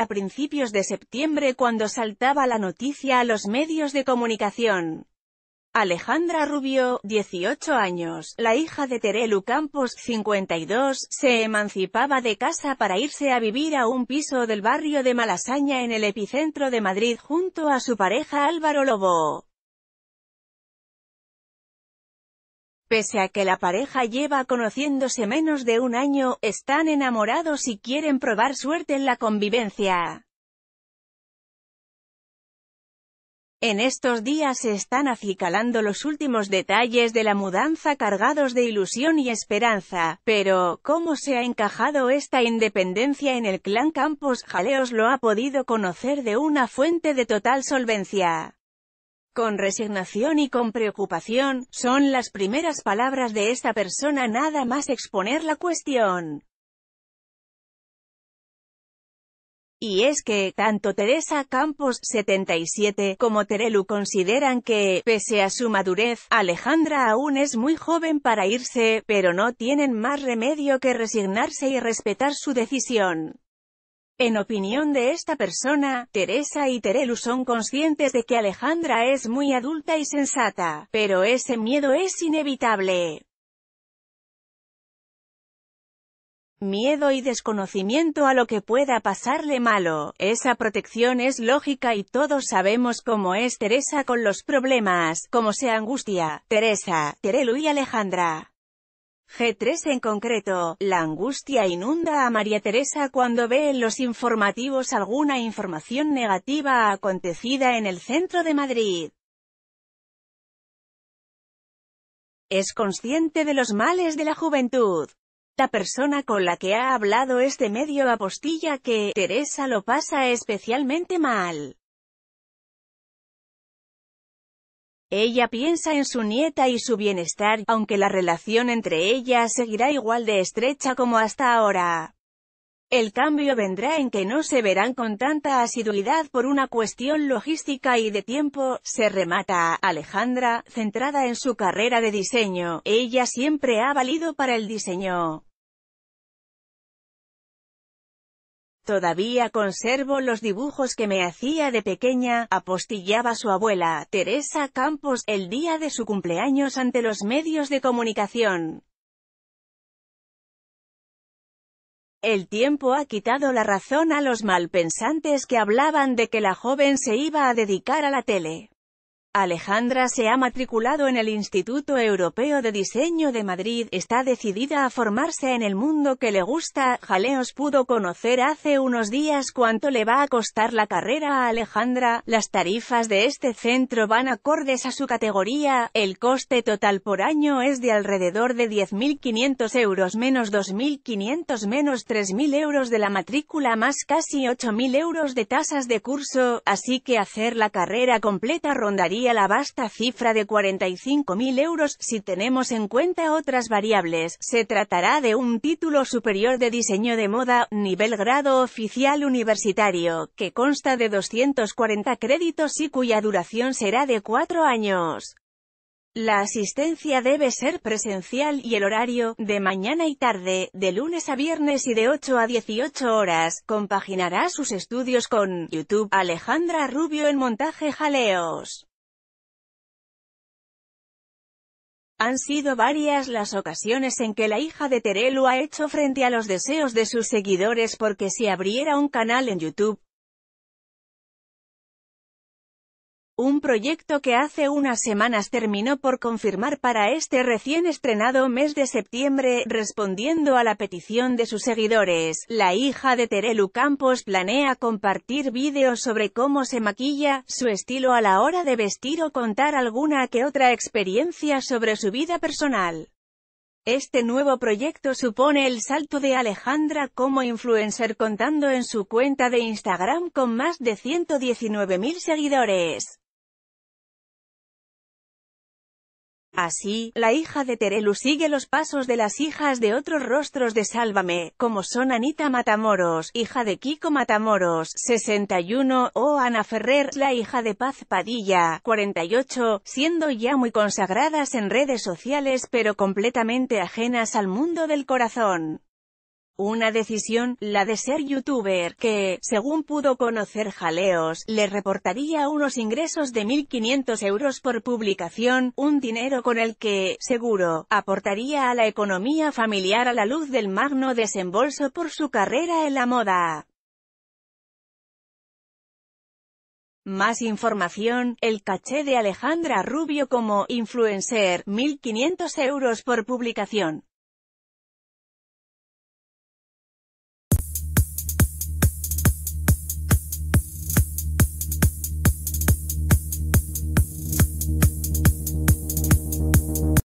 a principios de septiembre cuando saltaba la noticia a los medios de comunicación. Alejandra Rubio, 18 años, la hija de Terelu Campos, 52, se emancipaba de casa para irse a vivir a un piso del barrio de Malasaña en el epicentro de Madrid junto a su pareja Álvaro Lobo. Pese a que la pareja lleva conociéndose menos de un año, están enamorados y quieren probar suerte en la convivencia. En estos días se están acicalando los últimos detalles de la mudanza cargados de ilusión y esperanza, pero, ¿cómo se ha encajado esta independencia en el clan Campos? Jaleos lo ha podido conocer de una fuente de total solvencia. Con resignación y con preocupación, son las primeras palabras de esta persona nada más exponer la cuestión. Y es que, tanto Teresa Campos, 77, como Terelu consideran que, pese a su madurez, Alejandra aún es muy joven para irse, pero no tienen más remedio que resignarse y respetar su decisión. En opinión de esta persona, Teresa y Terelu son conscientes de que Alejandra es muy adulta y sensata, pero ese miedo es inevitable. miedo y desconocimiento a lo que pueda pasarle malo. Esa protección es lógica y todos sabemos cómo es Teresa con los problemas, como sea angustia. Teresa, Terelu y Alejandra. G3 en concreto, la angustia inunda a María Teresa cuando ve en los informativos alguna información negativa acontecida en el centro de Madrid. Es consciente de los males de la juventud. La persona con la que ha hablado este medio apostilla que Teresa lo pasa especialmente mal. Ella piensa en su nieta y su bienestar, aunque la relación entre ellas seguirá igual de estrecha como hasta ahora. El cambio vendrá en que no se verán con tanta asiduidad por una cuestión logística y de tiempo, se remata, Alejandra, centrada en su carrera de diseño, ella siempre ha valido para el diseño. Todavía conservo los dibujos que me hacía de pequeña, apostillaba su abuela, Teresa Campos, el día de su cumpleaños ante los medios de comunicación. El tiempo ha quitado la razón a los malpensantes que hablaban de que la joven se iba a dedicar a la tele. Alejandra se ha matriculado en el Instituto Europeo de Diseño de Madrid, está decidida a formarse en el mundo que le gusta, Jaleos pudo conocer hace unos días cuánto le va a costar la carrera a Alejandra, las tarifas de este centro van acordes a su categoría, el coste total por año es de alrededor de 10.500 euros menos 2.500 menos 3.000 euros de la matrícula más casi 8.000 euros de tasas de curso, así que hacer la carrera completa rondaría la vasta cifra de 45.000 euros si tenemos en cuenta otras variables. Se tratará de un título superior de diseño de moda, nivel grado oficial universitario, que consta de 240 créditos y cuya duración será de 4 años. La asistencia debe ser presencial y el horario, de mañana y tarde, de lunes a viernes y de 8 a 18 horas, compaginará sus estudios con YouTube Alejandra Rubio en montaje jaleos. Han sido varias las ocasiones en que la hija de Terelu ha hecho frente a los deseos de sus seguidores porque si abriera un canal en YouTube, Un proyecto que hace unas semanas terminó por confirmar para este recién estrenado mes de septiembre, respondiendo a la petición de sus seguidores. La hija de Terelu Campos planea compartir vídeos sobre cómo se maquilla, su estilo a la hora de vestir o contar alguna que otra experiencia sobre su vida personal. Este nuevo proyecto supone el salto de Alejandra como influencer contando en su cuenta de Instagram con más de 119.000 seguidores. Así, la hija de Terelu sigue los pasos de las hijas de otros rostros de Sálvame, como son Anita Matamoros, hija de Kiko Matamoros, 61, o Ana Ferrer, la hija de Paz Padilla, 48, siendo ya muy consagradas en redes sociales pero completamente ajenas al mundo del corazón. Una decisión, la de ser youtuber, que, según pudo conocer Jaleos, le reportaría unos ingresos de 1.500 euros por publicación, un dinero con el que, seguro, aportaría a la economía familiar a la luz del magno desembolso por su carrera en la moda. Más información, el caché de Alejandra Rubio como influencer, 1.500 euros por publicación.